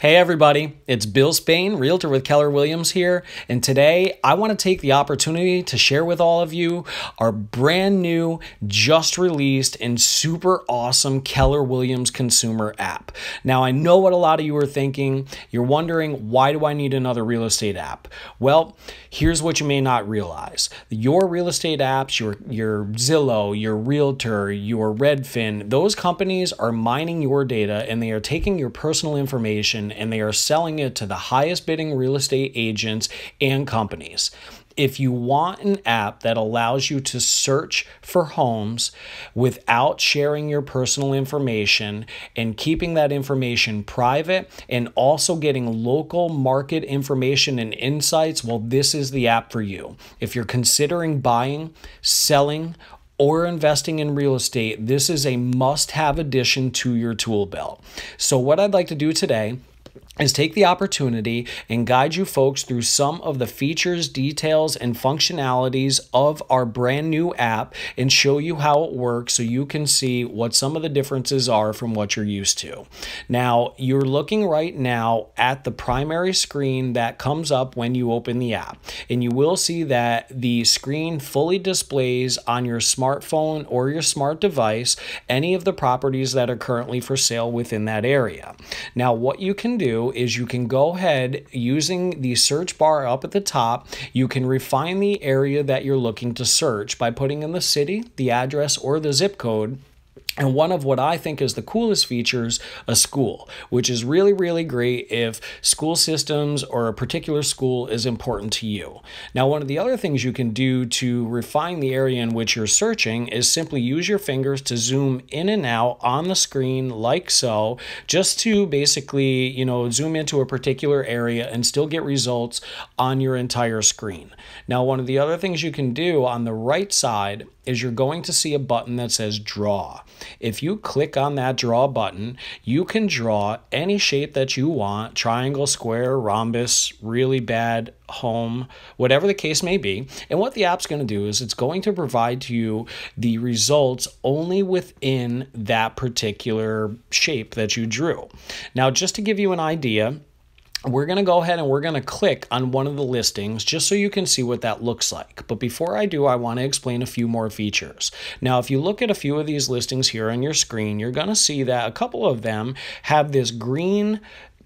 Hey, everybody, it's Bill Spain, Realtor with Keller Williams here, and today I want to take the opportunity to share with all of you our brand new, just released, and super awesome Keller Williams consumer app. Now, I know what a lot of you are thinking. You're wondering, why do I need another real estate app? Well, here's what you may not realize your real estate apps, your, your Zillow, your Realtor, your Redfin, those companies are mining your data and they are taking your personal information and they are selling it to the highest bidding real estate agents and companies. If you want an app that allows you to search for homes without sharing your personal information and keeping that information private and also getting local market information and insights, well, this is the app for you. If you're considering buying, selling, or investing in real estate, this is a must have addition to your tool belt. So, what I'd like to do today is take the opportunity and guide you folks through some of the features, details, and functionalities of our brand new app and show you how it works so you can see what some of the differences are from what you're used to. Now, you're looking right now at the primary screen that comes up when you open the app, and you will see that the screen fully displays on your smartphone or your smart device any of the properties that are currently for sale within that area. Now, what you can do is you can go ahead using the search bar up at the top. You can refine the area that you're looking to search by putting in the city, the address, or the zip code and one of what I think is the coolest features a school, which is really, really great if school systems or a particular school is important to you. Now, one of the other things you can do to refine the area in which you're searching is simply use your fingers to zoom in and out on the screen, like so, just to basically, you know, zoom into a particular area and still get results on your entire screen. Now, one of the other things you can do on the right side is you're going to see a button that says draw. If you click on that draw button, you can draw any shape that you want triangle, square, rhombus, really bad, home, whatever the case may be. And what the app's going to do is it's going to provide to you the results only within that particular shape that you drew. Now, just to give you an idea, we're going to go ahead and we're going to click on one of the listings just so you can see what that looks like. But before I do, I want to explain a few more features. Now, if you look at a few of these listings here on your screen, you're going to see that a couple of them have this green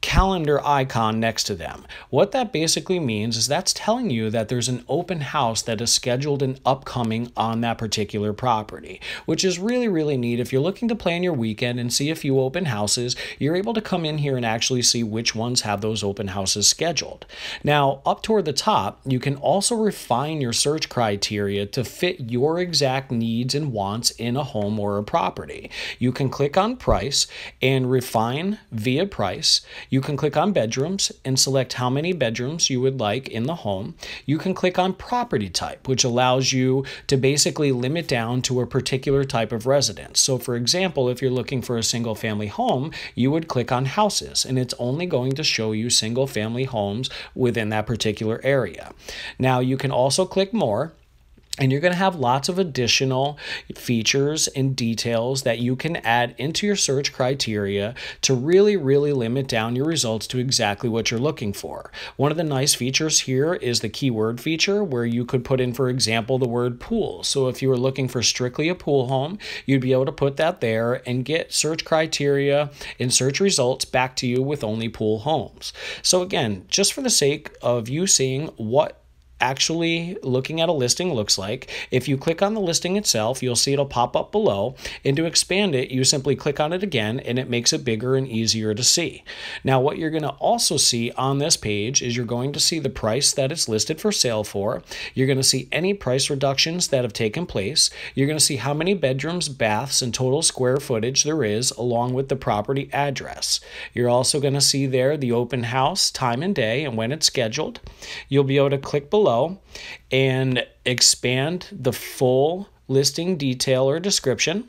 calendar icon next to them. What that basically means is that's telling you that there's an open house that is scheduled and upcoming on that particular property, which is really, really neat. If you're looking to plan your weekend and see a few open houses, you're able to come in here and actually see which ones have those open houses scheduled. Now, up toward the top, you can also refine your search criteria to fit your exact needs and wants in a home or a property. You can click on price and refine via price. You can click on bedrooms and select how many bedrooms you would like in the home. You can click on property type, which allows you to basically limit down to a particular type of residence. So, for example, if you're looking for a single family home, you would click on houses, and it's only going to show you single family homes within that particular area. Now, you can also click more and you're going to have lots of additional features and details that you can add into your search criteria to really, really limit down your results to exactly what you're looking for. One of the nice features here is the keyword feature where you could put in, for example, the word pool. So if you were looking for strictly a pool home, you'd be able to put that there and get search criteria and search results back to you with only pool homes. So again, just for the sake of you seeing what actually looking at a listing looks like. If you click on the listing itself, you'll see it'll pop up below. And to expand it, you simply click on it again and it makes it bigger and easier to see. Now, what you're going to also see on this page is you're going to see the price that it's listed for sale for. You're going to see any price reductions that have taken place. You're going to see how many bedrooms, baths, and total square footage there is along with the property address. You're also going to see there the open house, time and day, and when it's scheduled. You'll be able to click below below and expand the full listing detail or description.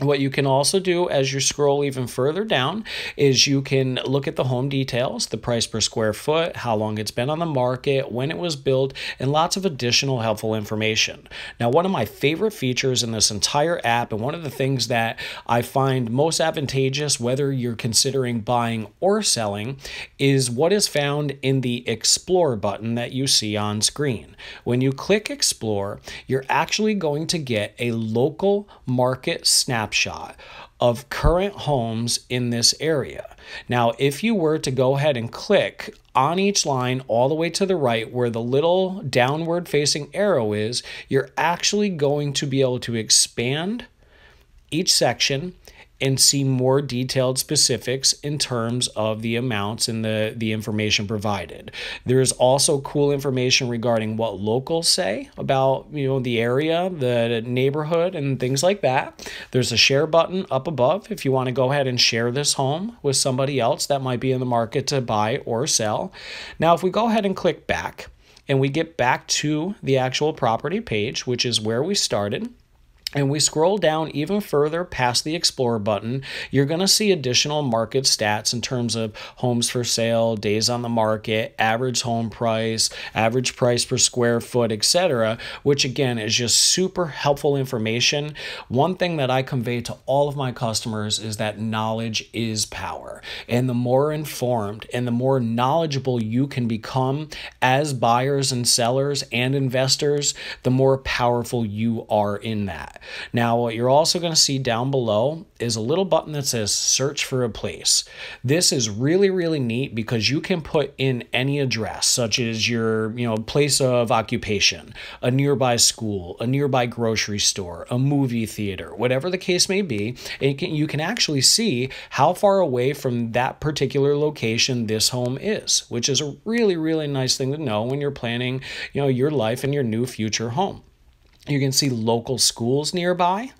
What you can also do as you scroll even further down is you can look at the home details, the price per square foot, how long it's been on the market, when it was built, and lots of additional helpful information. Now, one of my favorite features in this entire app, and one of the things that I find most advantageous, whether you're considering buying or selling, is what is found in the Explore button that you see on screen. When you click Explore, you're actually going to get a local market snap snapshot of current homes in this area. Now, if you were to go ahead and click on each line all the way to the right where the little downward facing arrow is, you're actually going to be able to expand each section and see more detailed specifics in terms of the amounts and the, the information provided. There is also cool information regarding what locals say about you know the area, the neighborhood, and things like that. There's a share button up above if you want to go ahead and share this home with somebody else that might be in the market to buy or sell. Now, if we go ahead and click back and we get back to the actual property page, which is where we started and we scroll down even further past the explore button, you're going to see additional market stats in terms of homes for sale, days on the market, average home price, average price per square foot, etc., which again is just super helpful information. One thing that I convey to all of my customers is that knowledge is power. And the more informed and the more knowledgeable you can become as buyers and sellers and investors, the more powerful you are in that. Now, what you're also going to see down below is a little button that says search for a place. This is really, really neat because you can put in any address, such as your, you know, place of occupation, a nearby school, a nearby grocery store, a movie theater, whatever the case may be. And you can, you can actually see how far away from that particular location this home is, which is a really, really nice thing to know when you're planning, you know, your life and your new future home. You can see local schools nearby.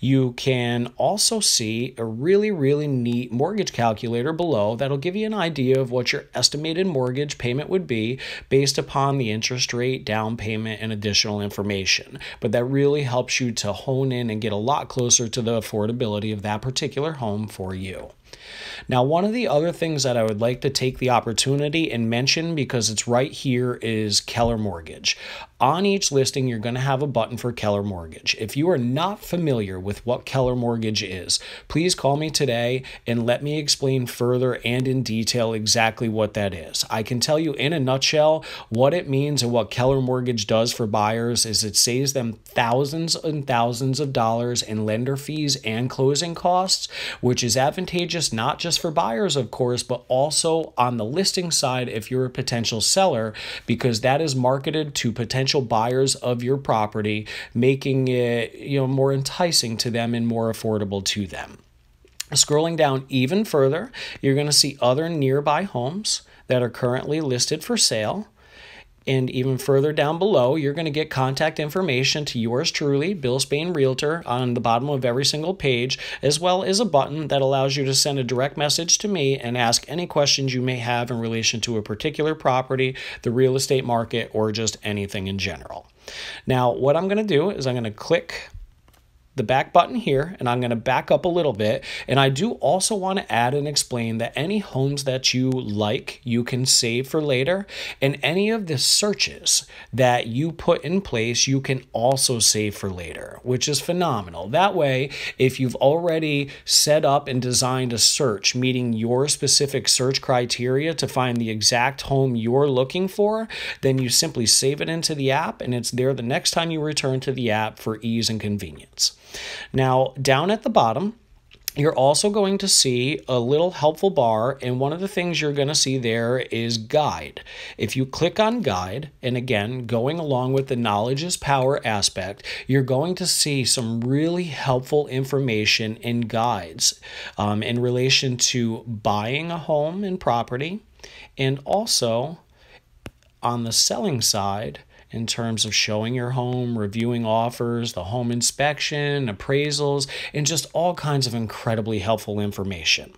You can also see a really, really neat mortgage calculator below that'll give you an idea of what your estimated mortgage payment would be based upon the interest rate, down payment, and additional information. But that really helps you to hone in and get a lot closer to the affordability of that particular home for you. Now, one of the other things that I would like to take the opportunity and mention because it's right here is Keller Mortgage. On each listing, you're going to have a button for Keller Mortgage. If you are not familiar with what Keller Mortgage is, please call me today and let me explain further and in detail exactly what that is. I can tell you in a nutshell what it means and what Keller Mortgage does for buyers is it saves them thousands and thousands of dollars in lender fees and closing costs, which is advantageous not just for buyers, of course, but also on the listing side if you're a potential seller, because that is marketed to potential buyers of your property, making it you know more enticing to them and more affordable to them. Scrolling down even further, you're going to see other nearby homes that are currently listed for sale. And even further down below, you're going to get contact information to yours truly, Bill Spain Realtor, on the bottom of every single page, as well as a button that allows you to send a direct message to me and ask any questions you may have in relation to a particular property, the real estate market, or just anything in general. Now, what I'm going to do is I'm going to click the back button here and I'm going to back up a little bit. And I do also want to add and explain that any homes that you like, you can save for later. And any of the searches that you put in place, you can also save for later, which is phenomenal. That way, if you've already set up and designed a search meeting your specific search criteria to find the exact home you're looking for, then you simply save it into the app and it's there the next time you return to the app for ease and convenience. Now, down at the bottom, you're also going to see a little helpful bar, and one of the things you're going to see there is guide. If you click on guide, and again, going along with the knowledge is power aspect, you're going to see some really helpful information and guides um, in relation to buying a home and property, and also on the selling side, in terms of showing your home, reviewing offers, the home inspection, appraisals, and just all kinds of incredibly helpful information.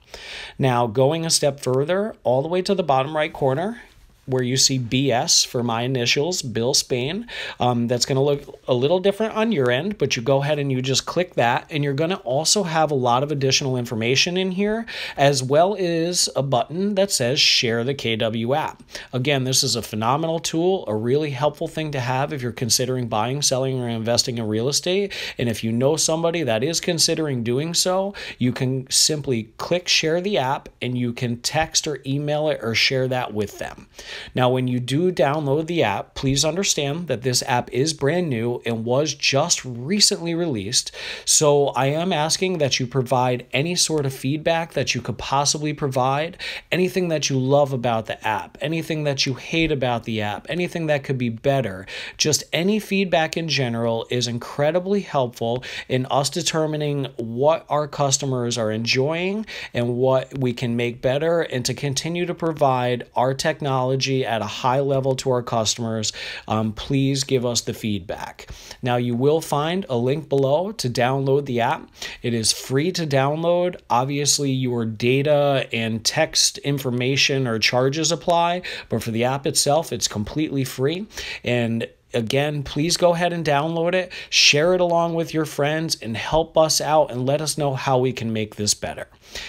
Now, going a step further, all the way to the bottom right corner, where you see BS for my initials, Bill Spain. Um, that's going to look a little different on your end, but you go ahead and you just click that. And you're going to also have a lot of additional information in here, as well as a button that says share the KW app. Again, this is a phenomenal tool, a really helpful thing to have if you're considering buying, selling, or investing in real estate. And if you know somebody that is considering doing so, you can simply click share the app and you can text or email it or share that with them. Now, when you do download the app, please understand that this app is brand new and was just recently released. So I am asking that you provide any sort of feedback that you could possibly provide, anything that you love about the app, anything that you hate about the app, anything that could be better. Just any feedback in general is incredibly helpful in us determining what our customers are enjoying and what we can make better and to continue to provide our technology at a high level to our customers, um, please give us the feedback. Now, you will find a link below to download the app. It is free to download. Obviously, your data and text information or charges apply, but for the app itself, it's completely free. And again, please go ahead and download it, share it along with your friends, and help us out and let us know how we can make this better.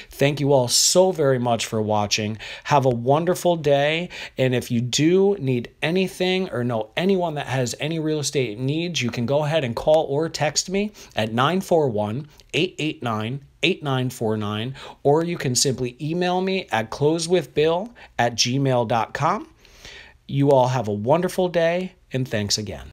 Thank you all so very much for watching. Have a wonderful day. And if you do need anything or know anyone that has any real estate needs, you can go ahead and call or text me at 941 889 8949, or you can simply email me at closewithbill at gmail.com. You all have a wonderful day and thanks again.